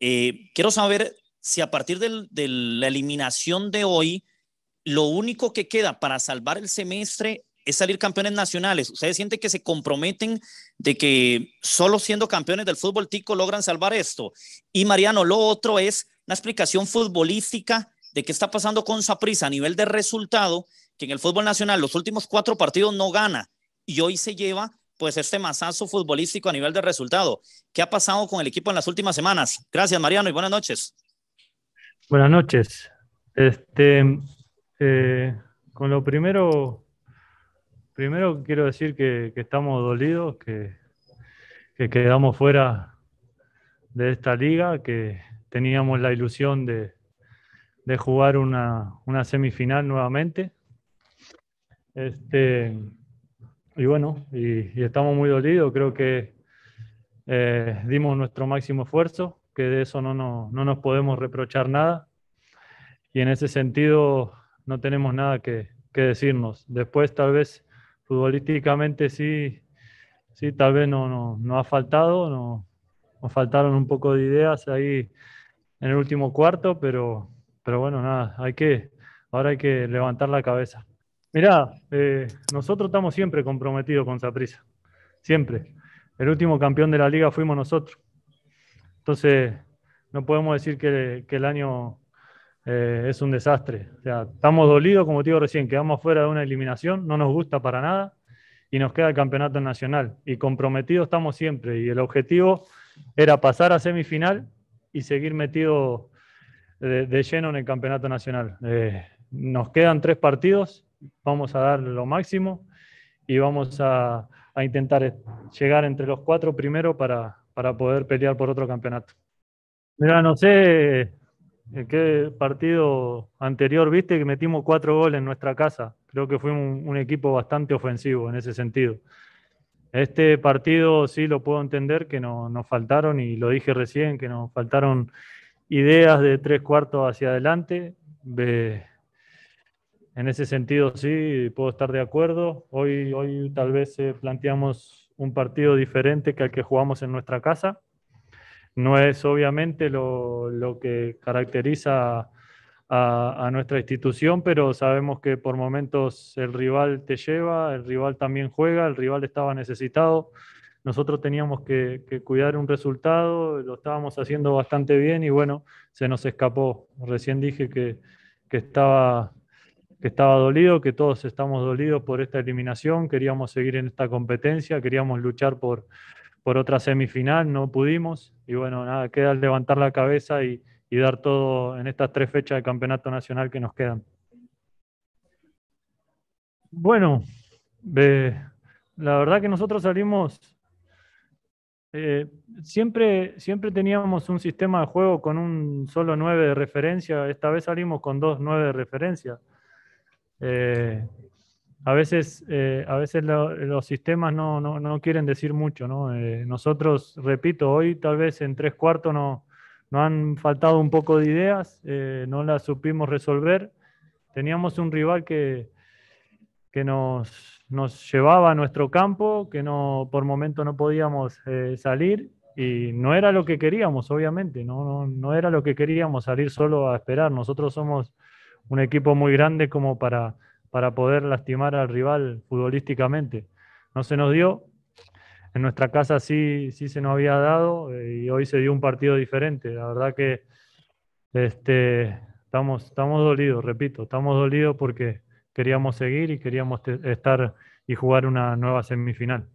Eh, quiero saber si a partir de la eliminación de hoy, lo único que queda para salvar el semestre es salir campeones nacionales. ¿Ustedes sienten que se comprometen de que solo siendo campeones del fútbol tico logran salvar esto? Y Mariano, lo otro es una explicación futbolística de qué está pasando con Saprissa a nivel de resultado, que en el fútbol nacional los últimos cuatro partidos no gana y hoy se lleva pues este masazo futbolístico a nivel de resultado. ¿Qué ha pasado con el equipo en las últimas semanas? Gracias, Mariano, y buenas noches. Buenas noches. Este, eh, con lo primero, primero quiero decir que, estamos dolidos, que, que, quedamos fuera de esta liga, que teníamos la ilusión de, de jugar una, una semifinal nuevamente. Este, y bueno, y, estamos muy dolidos. Creo que eh, dimos nuestro máximo esfuerzo, que de eso no, no, nos podemos reprochar nada. Y en ese sentido no tenemos nada que, decirnos. Después tal vez futbolísticamente sí, sí tal vez no, no, ha faltado, no, nos faltaron un poco de ideas ahí en el último cuarto, pero, pero bueno, nada, ahora hay que levantar la cabeza. Mirá, eh, nosotros estamos siempre comprometidos con Saprisa. Siempre. El último campeón de la liga fuimos nosotros. Entonces, no podemos decir que, el año eh, es un desastre. estamos dolidos, como te digo recién, quedamos fuera de una eliminación, no nos gusta para nada y nos queda el campeonato nacional. Y comprometidos estamos siempre. Y el objetivo era pasar a semifinal y seguir metido de, lleno en el campeonato nacional. Eh, nos quedan tres partidos vamos a dar lo máximo y vamos a, intentar eh, llegar entre los cuatro primero para, poder pelear por otro campeonato. Mira, no sé eh, qué partido anterior viste que metimos cuatro goles en nuestra casa. Creo que fue un, equipo bastante ofensivo en ese sentido. Este partido sí lo puedo entender que nos faltaron, y lo dije recién, que nos faltaron ideas de tres cuartos hacia adelante. De, en ese sentido, sí, puedo estar de acuerdo. Hoy, hoy tal vez eh, planteamos un partido diferente que el que jugamos en nuestra casa. No es obviamente lo, que caracteriza a, nuestra institución, pero sabemos que por momentos el rival te lleva, el rival también juega, el rival estaba necesitado. Nosotros teníamos que, cuidar un resultado, lo estábamos haciendo bastante bien y bueno, se nos escapó. Recién dije que, que estaba que estaba dolido, que todos estamos dolidos por esta eliminación, queríamos seguir en esta competencia, queríamos luchar por, por otra semifinal, no pudimos. Y bueno, nada, queda levantar la cabeza y, dar todo en estas tres fechas de campeonato nacional que nos quedan. Bueno, la verdad que nosotros salimos, eh, siempre, siempre teníamos un sistema de juego con un solo 9 de referencia, esta vez salimos con dos 9 de referencia. Eh, a veces, eh, a veces los sistemas no, no, no, quieren decir mucho. ¿no? Eh, nosotros, repito, hoy tal vez en tres cuartos no, no han faltado un poco de ideas, no las supimos resolver. Teníamos un rival que, que nos, nos, llevaba a nuestro campo, que no, por momento no podíamos salir y no era lo que queríamos, obviamente, no, no, no, era lo que queríamos salir solo a esperar. Nosotros somos un equipo muy grande como para, para poder lastimar al rival futbolísticamente. No se nos dio, en nuestra casa sí, sí se nos había dado eh, y hoy se dio un partido diferente. La verdad que este, estamos, estamos dolidos, repito, estamos dolidos porque queríamos seguir y queríamos estar y jugar una nueva semifinal.